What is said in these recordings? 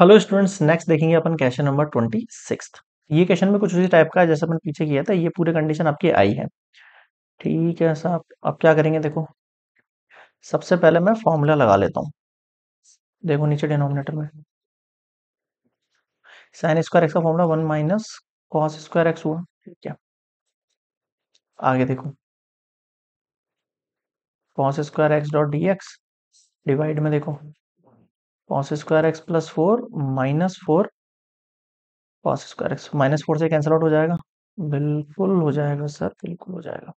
hello students next देखेंगे अपन question number twenty six ये क्वेश्चन में कुछ उसी टाइप का है जैसे अपन पीछे किया था ये पूरे कंडीशन आपकी आई है ठीक है साहब अब क्या करेंगे देखो सबसे पहले मैं फॉर्मूला लगा लेता हूँ देखो नीचे डिनोमिनेटर में साइन स्क्वायर एक्स का formula one minus cos square x हुआ ठीक है आगे देखो cos square x dot d x divide में देखो cos square x plus four minus four cos square x minus four से कैंसिल आउट हो जाएगा बिल्कुल हो जाएगा सर बिल्कुल हो जाएगा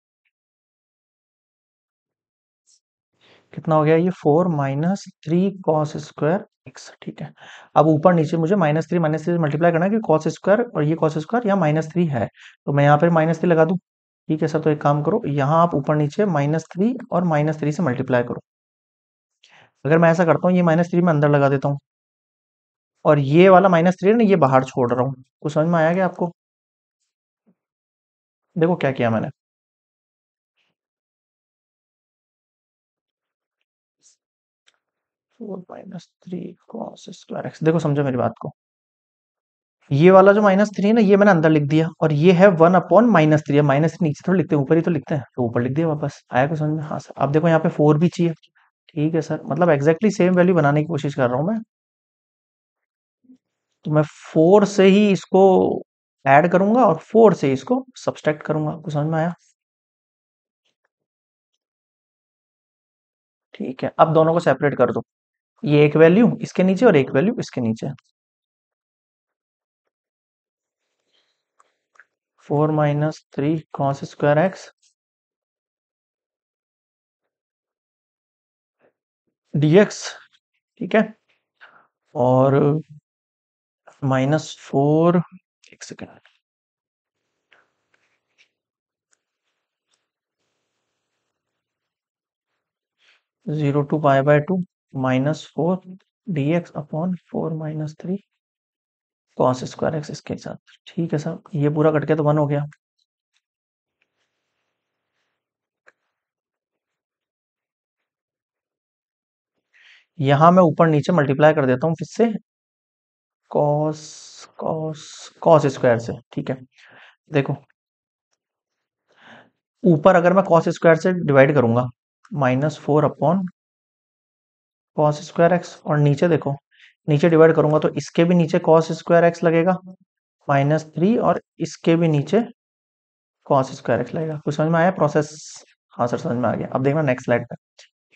कितना हो गया ये four minus three cos square x ठीक है अब ऊपर नीचे मुझे minus three minus three multiply करना है कि कॉस स्क्वायर और ये कॉस स्क्वायर यहाँ माइनस थ्री है तो मैं यहाँ पर माइनस थ्री लगा दूँ ठीक है सर तो एक काम करो यहाँ आप ऊपर नीचे माइनस थ्री और माइनस थ्री से मल्टीप्लाई करो अगर मैं ऐसा करता हूँ ये माइनस थ्री में अंदर लगा देता हूँ और ये वाला माइनस थ्री ना ये बाहर छोड़ रहा हूँ कुछ समझ में आया क्या आपको देखो क्या किया मैंने four minus three cos square x देखो समझो मेरी बात को ये वाला जो माइनस थ्री है ना ये मैंने अंदर लिख दिया और ये है one upon minus three minus three नीचे थोड़ा लिखते हैं ऊपर ही तो लिखते हैं तो ऊपर लिख दिया वापस आया कुछ समझ में हाँ सर आप देखो यहाँ पे फोर भी चाहिए ठीक है सर मतलब एग्जैक्टली सेम वैल्यू बनाने की कोशिश कर रहा हूँ मैं तो मैं फोर से ही इसको ऐड करूंगा और फोर से इसको सब्सट्रैक्ट करूंगा आपको समझ में आया ठीक है अब दोनों को सेपरेट कर दो ये एक वैल्यू इसके नीचे और एक वैल्यू इसके नीचे four minus three cos square x d x ठीक है और माइनस फोर एक second zero to pi by two minus four d x upon four minus three cos square x इसके साथ ठीक है सर ये पूरा कट के तो वन हो गया यहां मैं ऊपर नीचे मल्टीप्लाई कर देता फिर से कॉस कॉस कॉस स्क्वायर से ठीक है देखो ऊपर अगर मैं कॉस स्क्वायर से डिवाइड करूंगा minus four upon cos square x और नीचे देखो नीचे डिवाइड करूंगा तो इसके भी नीचे कॉस स्क्वायर एक्स लगेगा माइनस थ्री और इसके भी नीचे कॉस स्क्वायर एक्स लगेगा कुछ समझ में आया प्रोसेस हाँ सर समझ में आ गया अब देखना नेक्स्ट स्लाइड पर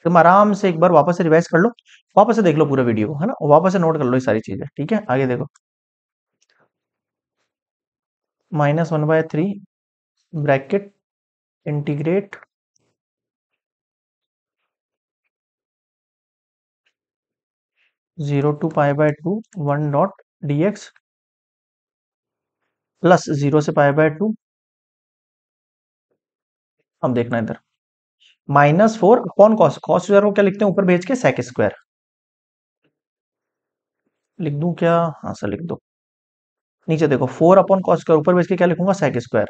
तुम आराम से एक बार वापस से रिवाइज कर लो वापस से देख लो पूरा वीडियो है ना वापस से नोट कर लो ये सारी चीजें ठीक है आगे देखो minus one by three bracket integrate zero to pi by two one dot d x plus zero से पाई बाय टू अब देखना इधर minus four upon cos cos square को क्या लिखते हैं ऊपर भेज के सेक स्क्वायर लिख दू क्या हाँ सर लिख दो नीचे देखो फोर अपॉन कॉस स्क्वायर ऊपर भेज के क्या लिखूंगा सेक स्क्वायर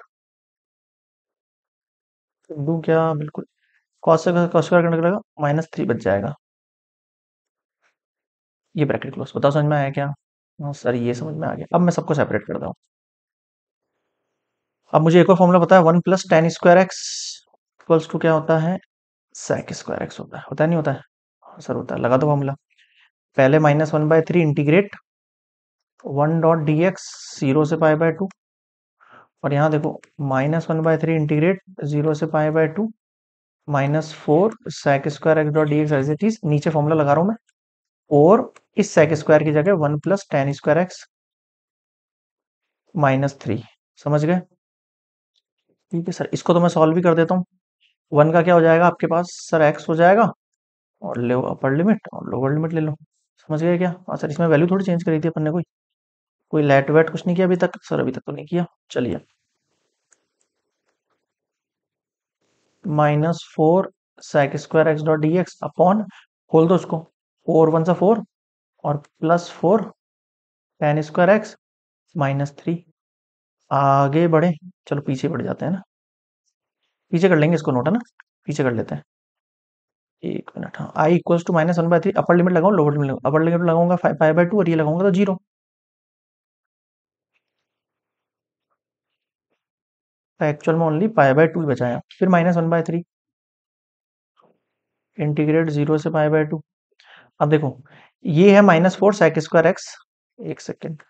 लिख दू क्या बिल्कुल कॉस कॉस स्क्वायर करने लगा माइनस थ्री बच जाएगा ये ब्रैकेट क्लोज बताओ समझ में आया क्या हाँ सर ये समझ में आ गया अब मैं सबको सेपरेट कर दू अब मुझे एक और फॉर्मूला पता है one plus tan square x equals to क्या होता है sec square एक्स होता है होता है नहीं होता है हाँ, सर होता है लगा दो फॉर्मूला पहले minus one by three integrate one dot d x zero से पाए बाय टू और यहाँ देखो minus one by three integrate zero से pi by two minus four sec square x dot d x as it is नीचे formula लगा रहा हूँ मैं और इस सेक स्क्वायर की जगह one plus tan square x minus three समझ गए ठीक है सर इसको तो मैं सॉल्व भी कर देता हूँ वन का क्या हो जाएगा आपके पास सर एक्स हो जाएगा और ले अपर लिमिट और लोअर लिमिट ले लो समझ गए क्या हाँ सर इसमें वैल्यू थोड़ी चेंज करी थी अपन ने कोई कोई लेट वेट कुछ नहीं किया अभी तक सर अभी तक तो नहीं किया चलिए minus four sec square x dot d x upon खोल दो उसको फोर वन सा फोर और plus four tan square x minus three आगे बढ़े चलो पीछे बढ़ जाते हैं ना पीछे कर लेंगे इसको नोट है ना पीछे कर लेते हैं एक मिनट हाँ I equals to minus one by three upper limit लगाऊ लोअर लिमिट अपर लिमिट लगाऊंगा फाइव बाई टू और ये लगाऊंगा तो जीरो तो एक्चुअल में ओनली पाई बाय टू बचाया फिर minus one by three integrate zero से पाई बाय टू अब देखो ये है minus four sec square x एक सेकेंड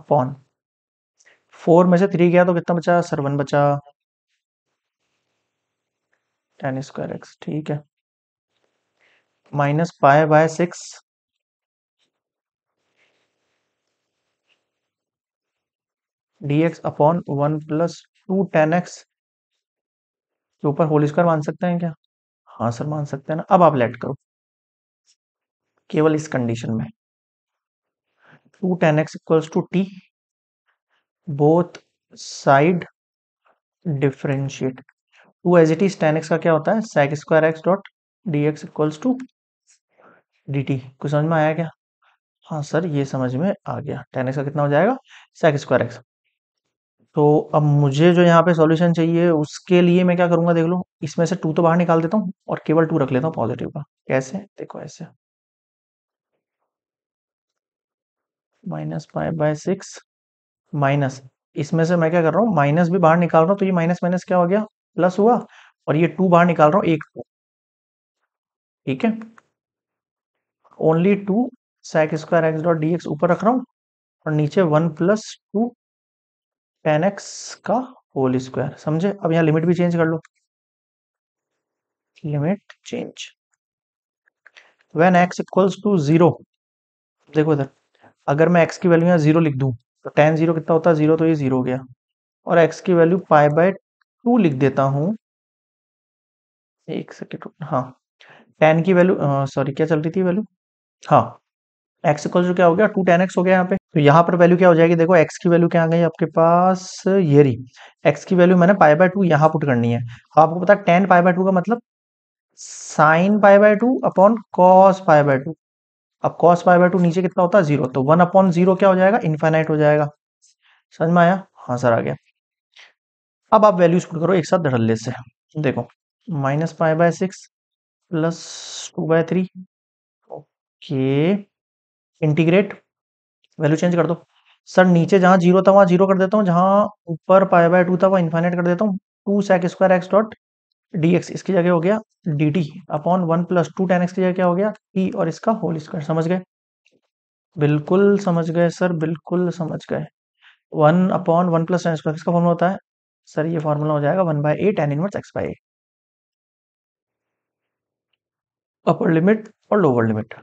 अपॉन फोर में से थ्री गया तो कितना बचा सर वन बचा टेन स्क्वायर एक्स ठीक है minus pi by six d x upon one plus two tan x के ऊपर होल स्क्वायर मान सकते हैं क्या हाँ सर मान सकते हैं ना अब आप लेट करो केवल इस कंडीशन में two tan x equals to t both side differentiate two as it is tan x का क्या होता है sec square x dot d x equals to d t कुछ समझ में आया क्या हाँ सर ये समझ में आ गया टेन एक्स का कितना हो जाएगा सेक स्क्वायर एक्स तो अब मुझे जो यहाँ पे सॉल्यूशन चाहिए उसके लिए मैं क्या करूँगा देख लो इसमें से टू तो बाहर निकाल देता हूँ और केवल टू रख लेता हूँ पॉजिटिव का कैसे देखो ऐसे minus five by six minus इसमें से मैं क्या कर रहा हूँ माइनस भी बाहर निकाल रहा हूँ तो ये माइनस माइनस क्या हो गया प्लस हुआ और ये टू बाहर निकाल रहा हूँ एक ठीक है only two sec square x dot d x ऊपर रख रहा हूँ और नीचे one plus two tan x का होल स्क्वायर समझे अब यहाँ लिमिट भी चेंज कर लो limit change when x equals to zero देखो इधर अगर मैं एक्स की वैल्यू यहाँ जीरो लिख दू तो टेन जीरो कितना होता है जीरो तो ये जीरो हो गया और एक्स की वैल्यू पाई बाय टू लिख देता हूँ एक सेकेंड हाँ टेन की वैल्यू सॉरी क्या चल रही थी वैल्यू हाँ एक्स इक्वल जो क्या हो गया टू टेन एक्स हो गया यहाँ पे तो यहाँ पर वैल्यू क्या हो जाएगी देखो एक्स की वैल्यू क्या आ गई आपके पास ये रही एक्स की वैल्यू मैंने पाई बाय टू यहाँ पुट करनी है अब आपको पता है टेन पाई बाय टू का मतलब sine pi by two upon cos pi by two अब कॉस पाई बाय टू नीचे कितना होता है जीरो तो वन अपॉन जीरो क्या हो जाएगा इन्फाइनाइट हो जाएगा समझ में आया हाँ सर आ गया अब आप वैल्यूज पुट करो एक साथ धड़ल्ले से देखो minus five by six plus two by three okay integrate value change कर दो सर नीचे जहां जीरो था वहां जीरो कर देता हूँ जहां ऊपर पाई बाय टू था वहां इन्फाइनाइट कर देता हूँ two sec square x dot d x इसकी जगह हो गया d t upon one plus two tan x की जगह क्या हो गया टी e और इसका होल स्क्वायर समझ गए बिल्कुल समझ गए सर बिल्कुल समझ गए one upon one plus tan square किसका फॉर्मूला होता है सर ये फॉर्मूला हो जाएगा one by a tan inverse x by a upper limit और लोअर लिमिट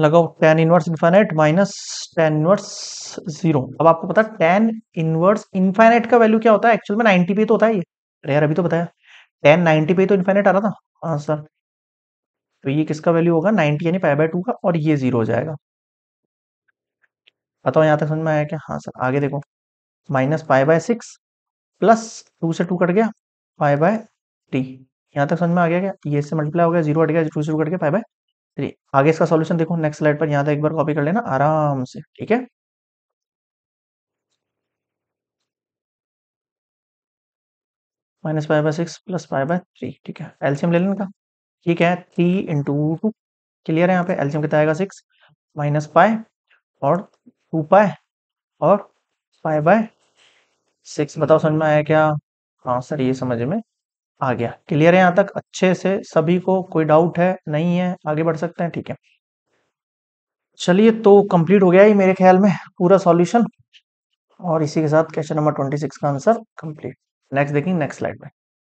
लगाओ tan inverse infinite minus tan inverse zero अब आपको पता है टेन इनवर्स इन्फाइनाइट का वैल्यू क्या होता है एक्चुअल में नाइनटी पे तो होता है ये अरे यार अभी तो बताया टेन नाइनटी पे तो इन्फाइनाइट आ रहा था हाँ सर तो ये किसका वैल्यू होगा नाइनटी यानी पाई बाय टू का और ये जीरो हो जाएगा बताओ यहाँ तक समझ में आया क्या हाँ सर आगे देखो minus pi by six plus two से टू कट गया फाइव बाय टी यहाँ तक समझ में आ गया क्या ये से मल्टीप्लाई हो गया जीरो हट गया टू से टू कट गया फाइव बाय थ्री आगे इसका सॉल्यूशन देखो नेक्स्ट स्लाइड पर यहां तक तो एक बार कॉपी कर लेना आराम से ठीक है minus five by six plus five by three ठीक है एल्शियम ले लेना ठीक है थ्री इंटू टू क्लियर है यहाँ पे एल्शियम कितना आएगा सिक्स माइनस फाइव और टू पाए और फाइव बाय सिक्स बताओ समझ में आया क्या हाँ सर ये समझ में आ गया क्लियर है यहां तक अच्छे से सभी को कोई डाउट है नहीं है आगे बढ़ सकते हैं ठीक है चलिए तो कंप्लीट हो गया ही मेरे ख्याल में पूरा सॉल्यूशन और इसी के साथ क्वेश्चन नंबर ट्वेंटी सिक्स का आंसर कंप्लीट नेक्स्ट देखेंगे नेक्स्ट स्लाइड में